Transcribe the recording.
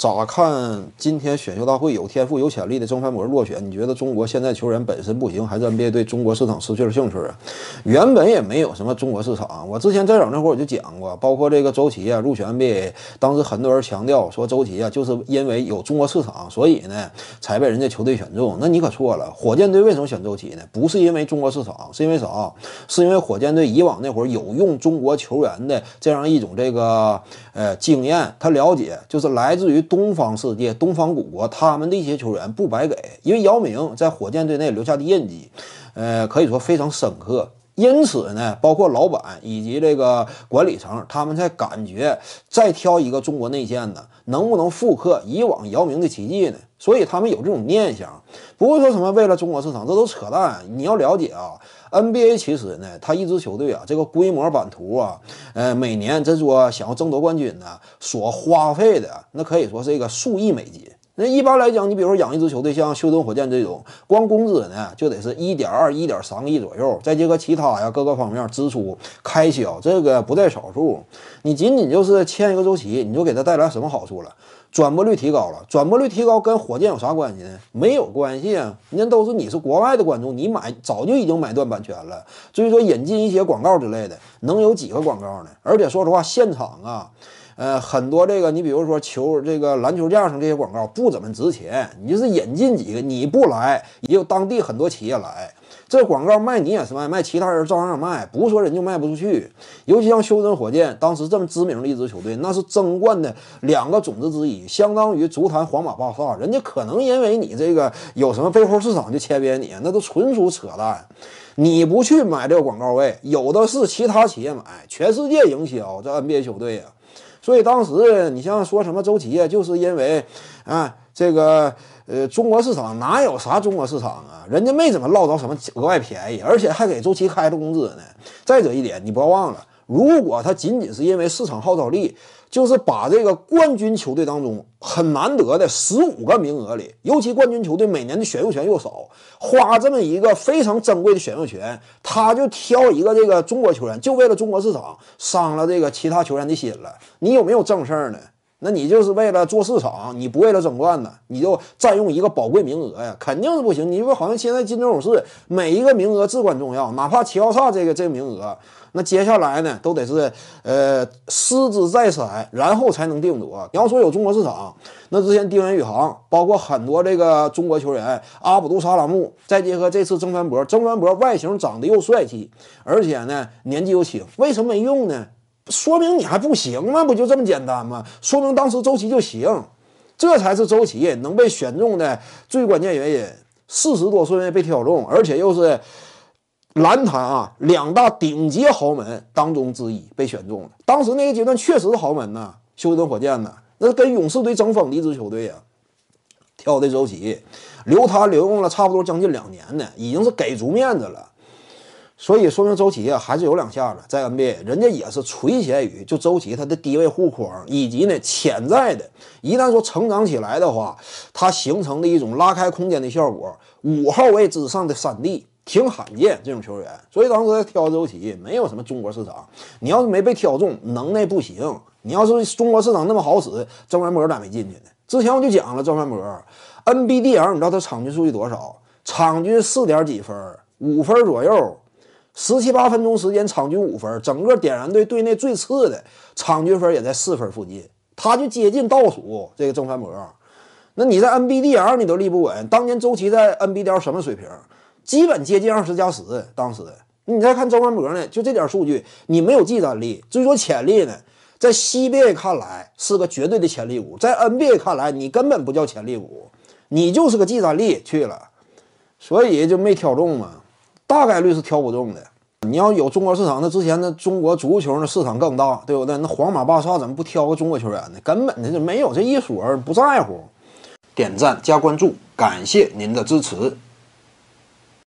咋看今天选秀大会有天赋有潜力的中锋博落选？你觉得中国现在球员本身不行，还是 NBA 对中国市场失去了兴趣啊？原本也没有什么中国市场。我之前在场那会儿我就讲过，包括这个周琦啊入选 NBA，当时很多人强调说周琦啊就是因为有中国市场，所以呢才被人家球队选中。那你可错了，火箭队为什么选周琦呢？不是因为中国市场，是因为啥？是因为火箭队以往那会有用中国球员的这样一种这个呃经验，他了解就是来自于。东方世界，东方古国，他们的一些球员不白给，因为姚明在火箭队内留下的印记，呃，可以说非常深刻。因此呢，包括老板以及这个管理层，他们在感觉再挑一个中国内线呢，能不能复刻以往姚明的奇迹呢？所以他们有这种念想，不会说什么为了中国市场，这都扯淡。你要了解啊，NBA 其实呢，它一支球队啊，这个规模版图啊，呃，每年这说想要争夺冠军呢，所花费的那可以说是一个数亿美金。那一般来讲，你比如说养一支球队，像休斯顿火箭这种，光工资呢就得是一点二、一点三个亿左右，再结合其他呀各个方面支出开销，这个不在少数。你仅仅就是签一个周期，你就给他带来什么好处了？转播率提高了，转播率提高跟火箭有啥关系呢？没有关系啊，人家都是你是国外的观众，你买早就已经买断版权了，所以说引进一些广告之类的能有几个广告呢？而且说实话，现场啊。呃，很多这个，你比如说球这个篮球架上这些广告不怎么值钱。你就是引进几个，你不来，也就当地很多企业来，这广告卖你也是卖，卖其他人照样卖，不是说人就卖不出去。尤其像休斯顿火箭，当时这么知名的一支球队，那是争冠的两个种子之一，相当于足坛皇马巴萨，人家可能因为你这个有什么背后市场就签连你，那都纯属扯淡。你不去买这个广告位，有的是其他企业买，全世界营销这 NBA 球队呀。所以当时你像说什么周琦啊，就是因为，啊这个呃中国市场哪有啥中国市场啊，人家没怎么落到什么额外便宜，而且还给周琦开的工资呢。再者一点，你不要忘了。如果他仅仅是因为市场号召力，就是把这个冠军球队当中很难得的十五个名额里，尤其冠军球队每年的选秀权又少，花这么一个非常珍贵的选秀权，他就挑一个这个中国球员，就为了中国市场，伤了这个其他球员的心了。你有没有正事儿呢？那你就是为了做市场，你不为了争冠呢，你就占用一个宝贵名额呀，肯定是不行。你说好像现在金州勇士每一个名额至关重要，哪怕齐奥萨这个这个名额，那接下来呢都得是呃失之再三，然后才能定夺。你要说有中国市场，那之前丁元宇航，包括很多这个中国球员阿卜杜沙拉木，再结合这次曾凡博，曾凡博外形长得又帅气，而且呢年纪又轻，为什么没用呢？说明你还不行吗？不就这么简单吗？说明当时周琦就行，这才是周琦能被选中的最关键原因。四十多岁被挑中，而且又是篮坛啊两大顶级豪门当中之一被选中当时那个阶段确实是豪门呐，休斯顿火箭呐，那是跟勇士队争锋的一支球队呀。挑的周琦，留他留用了差不多将近两年呢，已经是给足面子了。所以说明周琦啊还是有两下子，在 NBA 人家也是垂涎于就周琦他的低位护框，以及呢潜在的，一旦说成长起来的话，他形成的一种拉开空间的效果。五号位之上的三 D 挺罕见这种球员，所以当时在挑周琦没有什么中国市场，你要是没被挑中，能耐不行；你要是中国市场那么好使，周文博咋没进去呢？之前我就讲了周文博，NBDL 你知道他场均数据多少？场均四点几分，五分左右。十七八分钟时间，场均五分，整个点燃队队内最次的，场均分也在四分附近，他就接近倒数这个周凡博那你在 NBDL 你都立不稳，当年周琦在 NBDL 什么水平？基本接近二十加十，当时你再看周凡博呢，就这点数据，你没有技战力。至于说潜力呢，在 c b a 看来是个绝对的潜力股，在 NBA 看来你根本不叫潜力股，你就是个技战力去了，所以就没挑中嘛。大概率是挑不中的。你要有中国市场，那之前的中国足球那市场更大，对不对？那皇马、巴萨怎么不挑个中国球员呢？根本的就没有这一说，不在乎。点赞加关注，感谢您的支持。